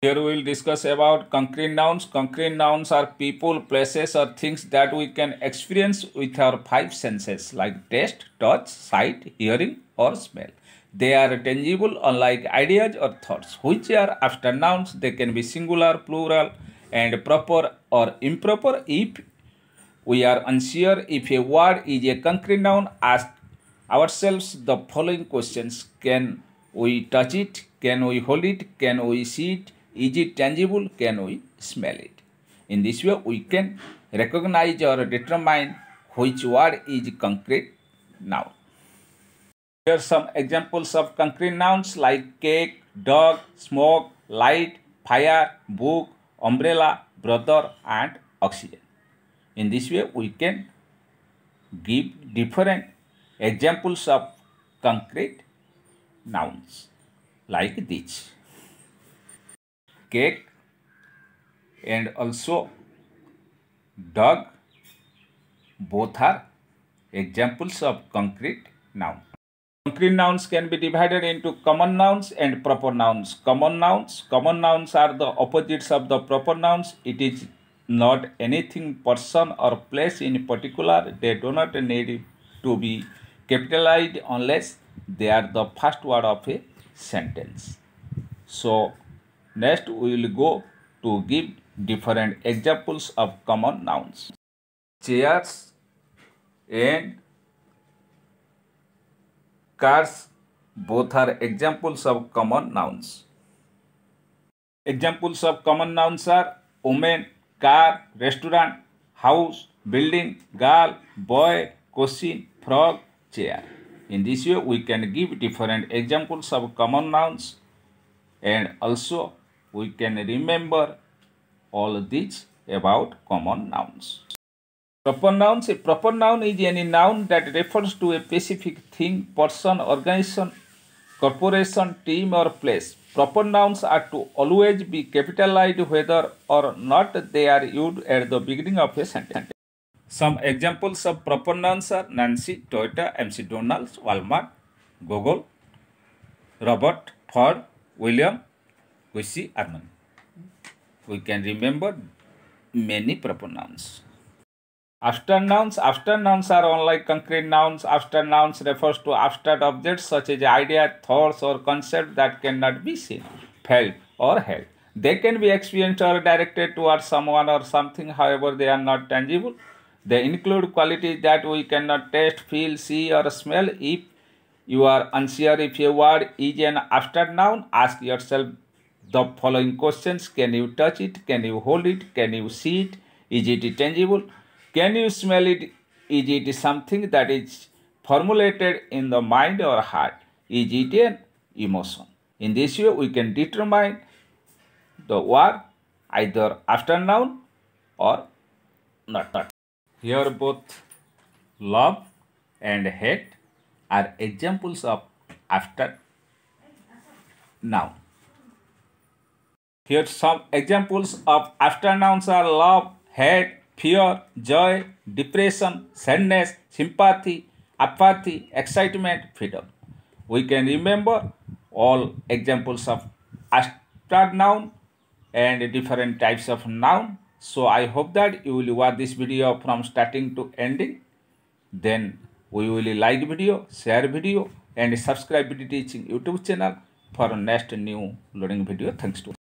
Here we will discuss about concrete nouns. Concrete nouns are people, places or things that we can experience with our five senses like taste, touch, sight, hearing or smell. They are tangible unlike ideas or thoughts which are after nouns. They can be singular, plural and proper or improper if we are unsure if a word is a concrete noun. Ask ourselves the following questions. Can we touch it? Can we hold it? Can we see it? Is it tangible? Can we smell it? In this way, we can recognize or determine which word is concrete noun. Here are some examples of concrete nouns like cake, dog, smoke, light, fire, book, umbrella, brother, and oxygen. In this way, we can give different examples of concrete nouns like this cake and also dog both are examples of concrete noun. Concrete nouns can be divided into common nouns and proper nouns. Common nouns, common nouns are the opposites of the proper nouns. It is not anything person or place in particular. They do not need to be capitalized unless they are the first word of a sentence. So, Next, we will go to give different examples of common nouns. Chairs and cars both are examples of common nouns. Examples of common nouns are woman, car, restaurant, house, building, girl, boy, question, frog, chair. In this way, we can give different examples of common nouns and also we can remember all these about common nouns. Proper nouns. A proper noun is any noun that refers to a specific thing, person, organization, corporation, team or place. Proper nouns are to always be capitalized whether or not they are used at the beginning of a sentence. Some examples of proper nouns are Nancy, Toyota, MC Donald's, Walmart, Google, Robert, Ford, William, see, Arman. We can remember many proper nouns. After nouns, after nouns are unlike concrete nouns. After nouns refers to abstract objects such as idea, thoughts, or concepts that cannot be seen, felt, or held. They can be experienced or directed towards someone or something, however, they are not tangible. They include qualities that we cannot taste, feel, see, or smell. If you are unsure if a word is an abstract noun, ask yourself the following questions can you touch it can you hold it can you see it is it tangible can you smell it is it something that is formulated in the mind or heart is it an emotion in this way we can determine the word either after noun or not, not. Here both love and hate are examples of after noun. Here some examples of afternouns are love, hate, fear, joy, depression, sadness, sympathy, apathy, excitement, freedom. We can remember all examples of afternoun and different types of noun. So I hope that you will watch this video from starting to ending. Then we will like video, share video and subscribe to teaching YouTube channel for next new learning video. Thanks to